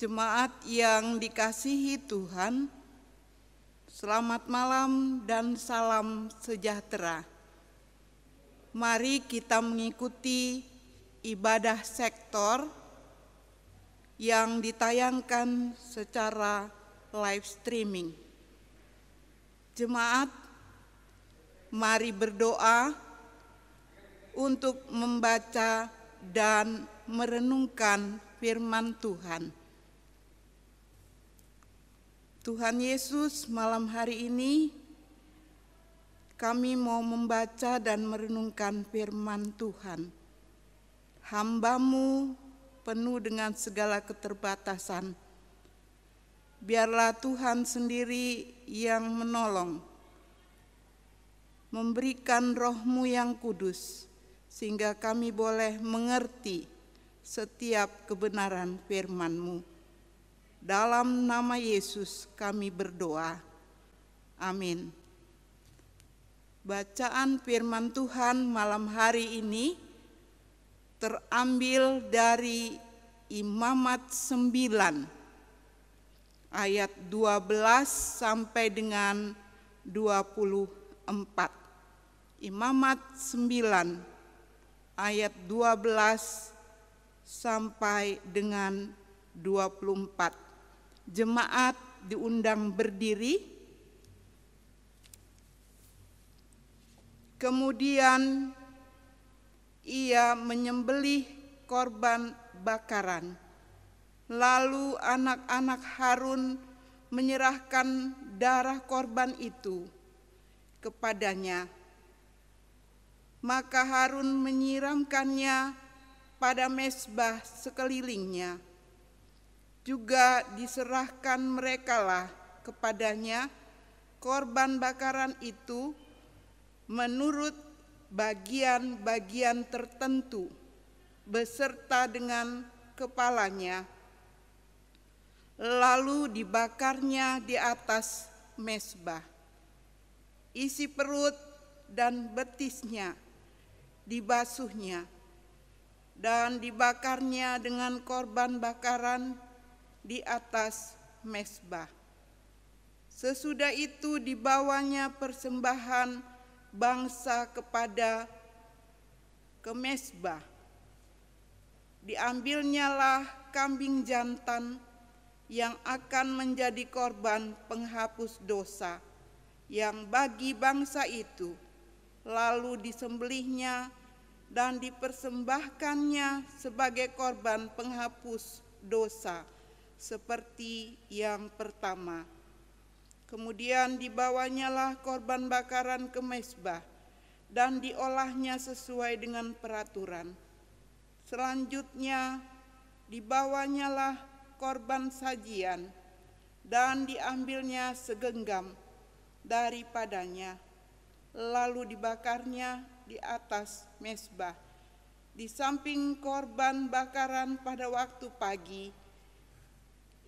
jemaat yang dikasihi Tuhan, selamat malam dan salam sejahtera. Mari kita mengikuti ibadah sektor yang ditayangkan secara live streaming. Jemaat, mari berdoa untuk membaca dan merenungkan firman Tuhan. Tuhan Yesus, malam hari ini kami mau membaca dan merenungkan firman Tuhan. Hambamu penuh dengan segala keterbatasan. Biarlah Tuhan sendiri yang menolong, memberikan rohmu yang kudus, sehingga kami boleh mengerti setiap kebenaran firman-Mu. Dalam nama Yesus kami berdoa. Amin. Bacaan firman Tuhan malam hari ini terambil dari Imamat 9 ayat 12 sampai dengan 24. Imamat 9 ayat 12 sampai dengan 24. Jemaat diundang berdiri. Kemudian ia menyembelih korban bakaran. Lalu anak-anak Harun menyerahkan darah korban itu kepadanya. Maka Harun menyiramkannya pada mesbah sekelilingnya juga diserahkan merekalah kepadanya korban bakaran itu menurut bagian-bagian tertentu beserta dengan kepalanya lalu dibakarnya di atas mesbah isi perut dan betisnya dibasuhnya dan dibakarnya dengan korban bakaran di atas mesbah. Sesudah itu dibawanya persembahan bangsa kepada kemesbah. Diambilnyalah kambing jantan yang akan menjadi korban penghapus dosa yang bagi bangsa itu, lalu disembelihnya dan dipersembahkannya sebagai korban penghapus dosa seperti yang pertama. Kemudian dibawanyalah korban bakaran ke mesbah dan diolahnya sesuai dengan peraturan. Selanjutnya dibawanyalah korban sajian dan diambilnya segenggam daripadanya, lalu dibakarnya di atas mesbah. Di samping korban bakaran pada waktu pagi,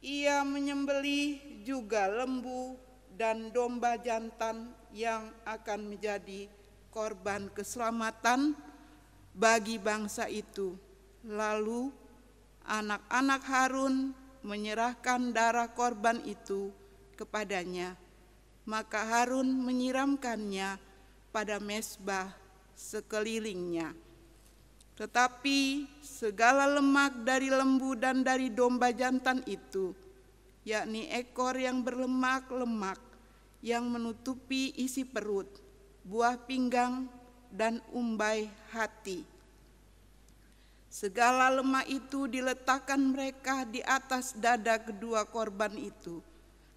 ia menyembelih juga lembu dan domba jantan yang akan menjadi korban keselamatan bagi bangsa itu. Lalu anak-anak Harun menyerahkan darah korban itu kepadanya. Maka Harun menyiramkannya pada mesbah sekelilingnya. Tetapi segala lemak dari lembu dan dari domba jantan itu, yakni ekor yang berlemak-lemak, yang menutupi isi perut, buah pinggang, dan umbai hati. Segala lemak itu diletakkan mereka di atas dada kedua korban itu.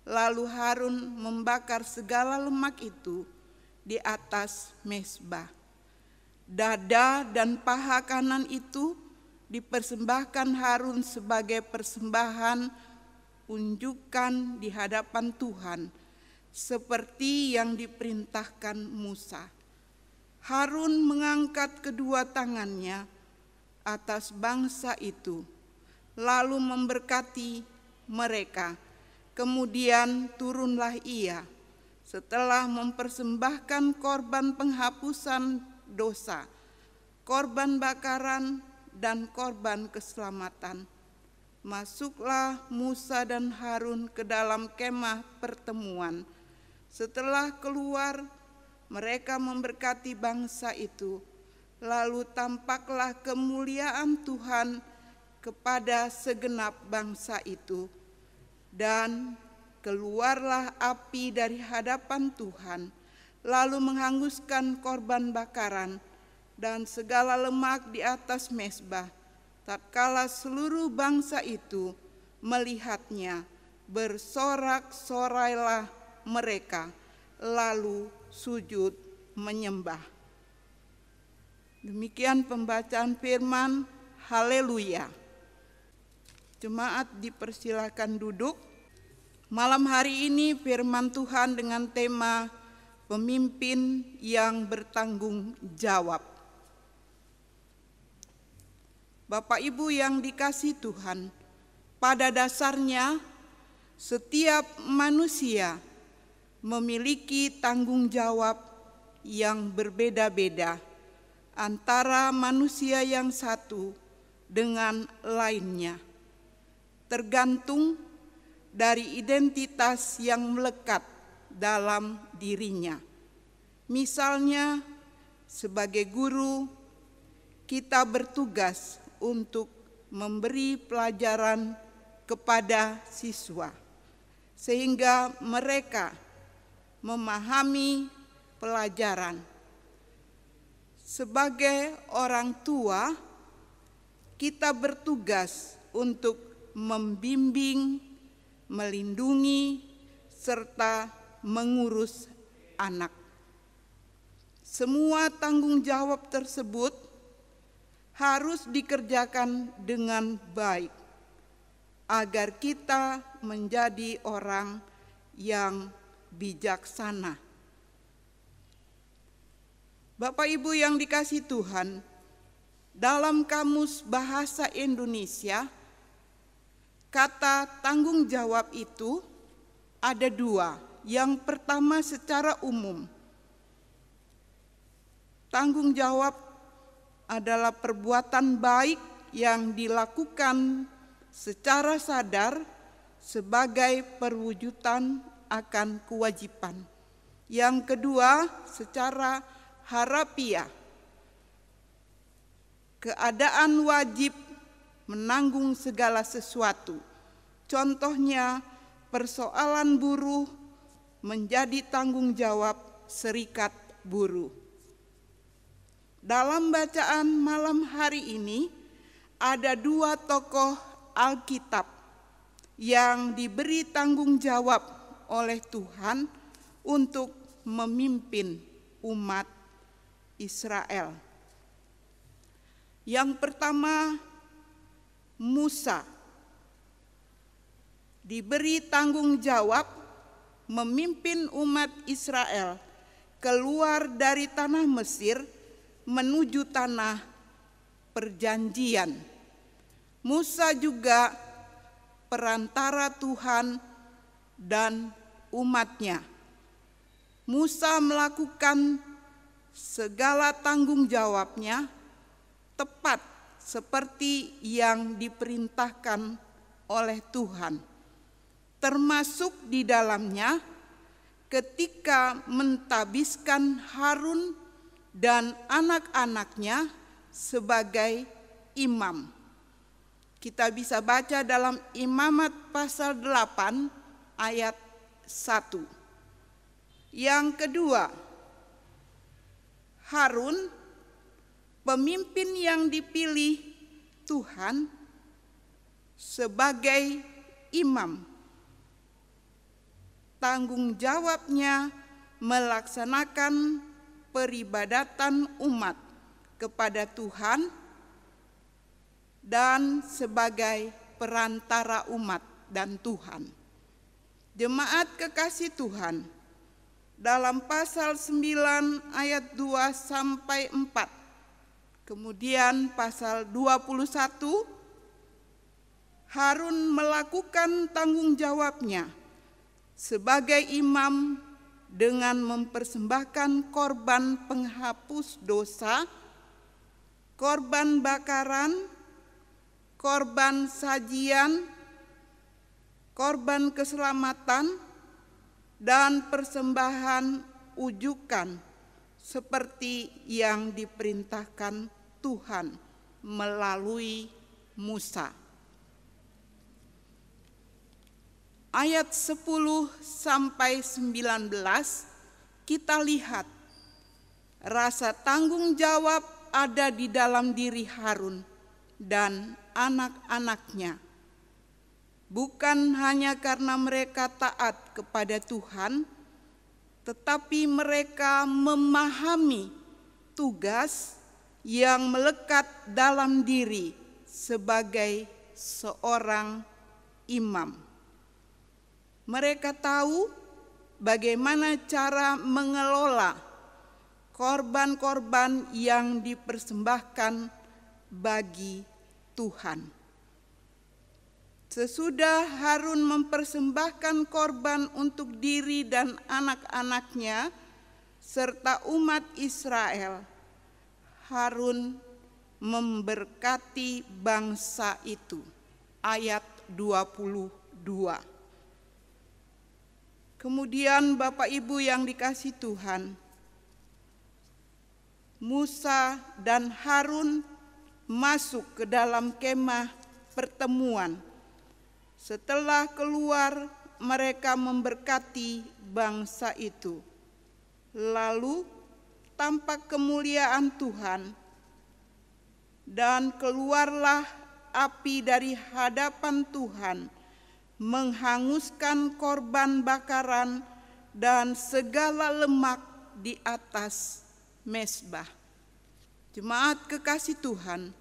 Lalu Harun membakar segala lemak itu di atas mesbah. Dada dan paha kanan itu dipersembahkan Harun sebagai persembahan unjukkan di hadapan Tuhan seperti yang diperintahkan Musa. Harun mengangkat kedua tangannya atas bangsa itu, lalu memberkati mereka. Kemudian turunlah ia setelah mempersembahkan korban penghapusan dosa, korban bakaran, dan korban keselamatan. Masuklah Musa dan Harun ke dalam kemah pertemuan. Setelah keluar, mereka memberkati bangsa itu. Lalu tampaklah kemuliaan Tuhan kepada segenap bangsa itu, dan keluarlah api dari hadapan Tuhan lalu menghanguskan korban bakaran dan segala lemak di atas mesbah. Tatkala seluruh bangsa itu melihatnya, bersorak-sorailah mereka, lalu sujud menyembah. Demikian pembacaan firman, haleluya. Jemaat dipersilakan duduk. Malam hari ini firman Tuhan dengan tema pemimpin yang bertanggung jawab. Bapak Ibu yang dikasih Tuhan, pada dasarnya setiap manusia memiliki tanggung jawab yang berbeda-beda antara manusia yang satu dengan lainnya, tergantung dari identitas yang melekat dalam dirinya. Misalnya, sebagai guru, kita bertugas untuk memberi pelajaran kepada siswa, sehingga mereka memahami pelajaran. Sebagai orang tua, kita bertugas untuk membimbing, melindungi, serta mengurus anak. Semua tanggung jawab tersebut harus dikerjakan dengan baik agar kita menjadi orang yang bijaksana. Bapak Ibu yang dikasih Tuhan, dalam kamus bahasa Indonesia, kata tanggung jawab itu ada dua, yang pertama secara umum. Tanggung jawab adalah perbuatan baik yang dilakukan secara sadar sebagai perwujudan akan kewajiban. Yang kedua, secara harapiah. Keadaan wajib menanggung segala sesuatu. Contohnya persoalan buruh menjadi tanggung jawab serikat buruh. Dalam bacaan malam hari ini, ada dua tokoh Alkitab yang diberi tanggung jawab oleh Tuhan untuk memimpin umat Israel. Yang pertama, Musa diberi tanggung jawab memimpin umat Israel keluar dari tanah Mesir menuju tanah perjanjian. Musa juga perantara Tuhan dan umatnya. Musa melakukan segala tanggung jawabnya tepat seperti yang diperintahkan oleh Tuhan termasuk di dalamnya ketika mentabiskan Harun dan anak-anaknya sebagai imam. Kita bisa baca dalam Imamat pasal 8 ayat 1. Yang kedua, Harun pemimpin yang dipilih Tuhan sebagai imam tanggung jawabnya melaksanakan peribadatan umat kepada Tuhan dan sebagai perantara umat dan Tuhan. Jemaat kekasih Tuhan, dalam pasal 9 ayat 2 sampai 4. Kemudian pasal 21 Harun melakukan tanggung jawabnya sebagai imam dengan mempersembahkan korban penghapus dosa, korban bakaran, korban sajian, korban keselamatan, dan persembahan ujukan seperti yang diperintahkan Tuhan melalui Musa. ayat 10 sampai 19 kita lihat rasa tanggung jawab ada di dalam diri Harun dan anak-anaknya. Bukan hanya karena mereka taat kepada Tuhan, tetapi mereka memahami tugas yang melekat dalam diri sebagai seorang imam. Mereka tahu bagaimana cara mengelola korban-korban yang dipersembahkan bagi Tuhan. Sesudah Harun mempersembahkan korban untuk diri dan anak-anaknya serta umat Israel, Harun memberkati bangsa itu. Ayat 22. Kemudian Bapak Ibu yang dikasih Tuhan, Musa dan Harun masuk ke dalam kemah pertemuan. Setelah keluar, mereka memberkati bangsa itu. Lalu tampak kemuliaan Tuhan, dan keluarlah api dari hadapan Tuhan menghanguskan korban bakaran dan segala lemak di atas mesbah. Jemaat kekasih Tuhan,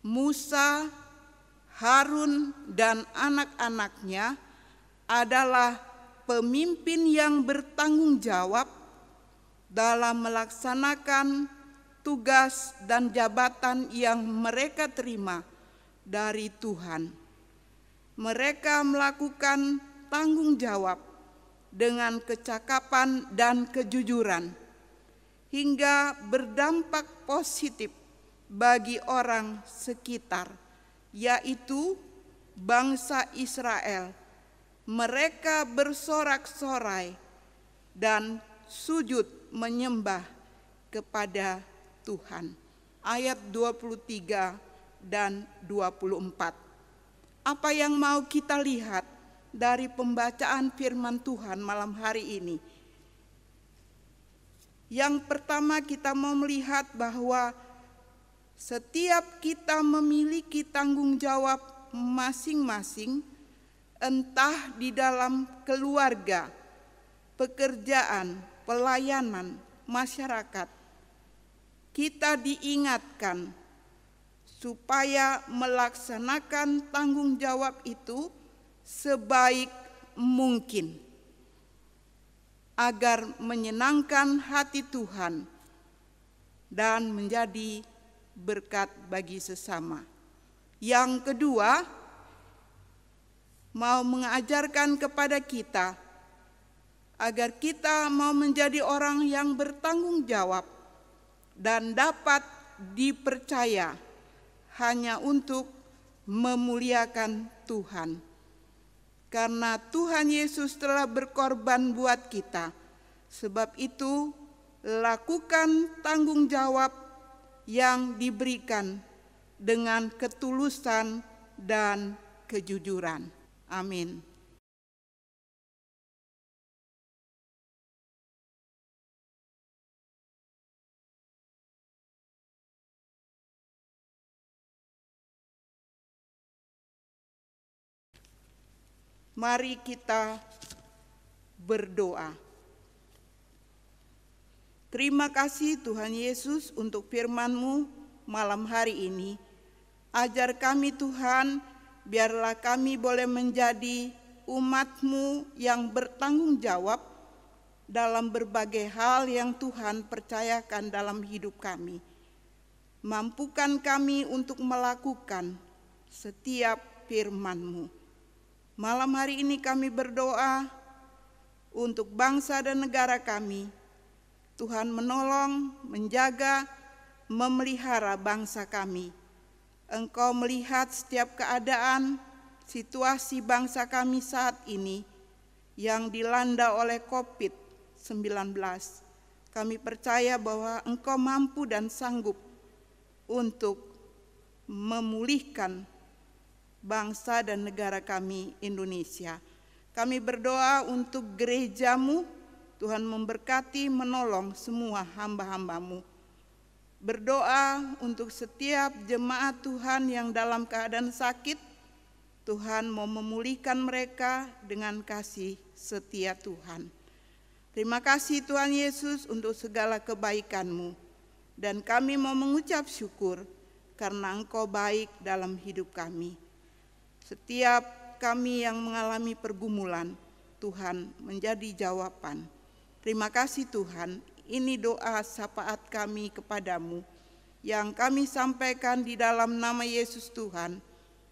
Musa, Harun, dan anak-anaknya adalah pemimpin yang bertanggung jawab dalam melaksanakan tugas dan jabatan yang mereka terima dari Tuhan mereka melakukan tanggung jawab dengan kecakapan dan kejujuran, hingga berdampak positif bagi orang sekitar, yaitu bangsa Israel. Mereka bersorak-sorai dan sujud menyembah kepada Tuhan. Ayat 23 dan 24 apa yang mau kita lihat dari pembacaan firman Tuhan malam hari ini. Yang pertama kita mau melihat bahwa setiap kita memiliki tanggung jawab masing-masing entah di dalam keluarga, pekerjaan, pelayanan, masyarakat. Kita diingatkan supaya melaksanakan tanggung jawab itu sebaik mungkin agar menyenangkan hati Tuhan dan menjadi berkat bagi sesama. Yang kedua, mau mengajarkan kepada kita agar kita mau menjadi orang yang bertanggung jawab dan dapat dipercaya hanya untuk memuliakan Tuhan. Karena Tuhan Yesus telah berkorban buat kita. Sebab itu, lakukan tanggung jawab yang diberikan dengan ketulusan dan kejujuran. Amin. Mari kita berdoa. Terima kasih Tuhan Yesus untuk firman-Mu malam hari ini. Ajar kami Tuhan, biarlah kami boleh menjadi umat-Mu yang bertanggung jawab dalam berbagai hal yang Tuhan percayakan dalam hidup kami. Mampukan kami untuk melakukan setiap firman-Mu. Malam hari ini kami berdoa untuk bangsa dan negara kami. Tuhan menolong, menjaga, memelihara bangsa kami. Engkau melihat setiap keadaan, situasi bangsa kami saat ini yang dilanda oleh COVID-19. Kami percaya bahwa Engkau mampu dan sanggup untuk memulihkan bangsa dan negara kami Indonesia. Kami berdoa untuk gerejamu, Tuhan memberkati menolong semua hamba-hambamu. Berdoa untuk setiap jemaat Tuhan yang dalam keadaan sakit, Tuhan mau memulihkan mereka dengan kasih setia Tuhan. Terima kasih Tuhan Yesus untuk segala kebaikan-Mu. Dan kami mau mengucap syukur karena Engkau baik dalam hidup kami. Setiap kami yang mengalami pergumulan, Tuhan menjadi jawaban. Terima kasih Tuhan, ini doa sapaat kami kepadamu yang kami sampaikan di dalam nama Yesus Tuhan,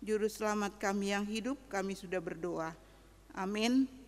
Juru Selamat kami yang hidup, kami sudah berdoa. Amin.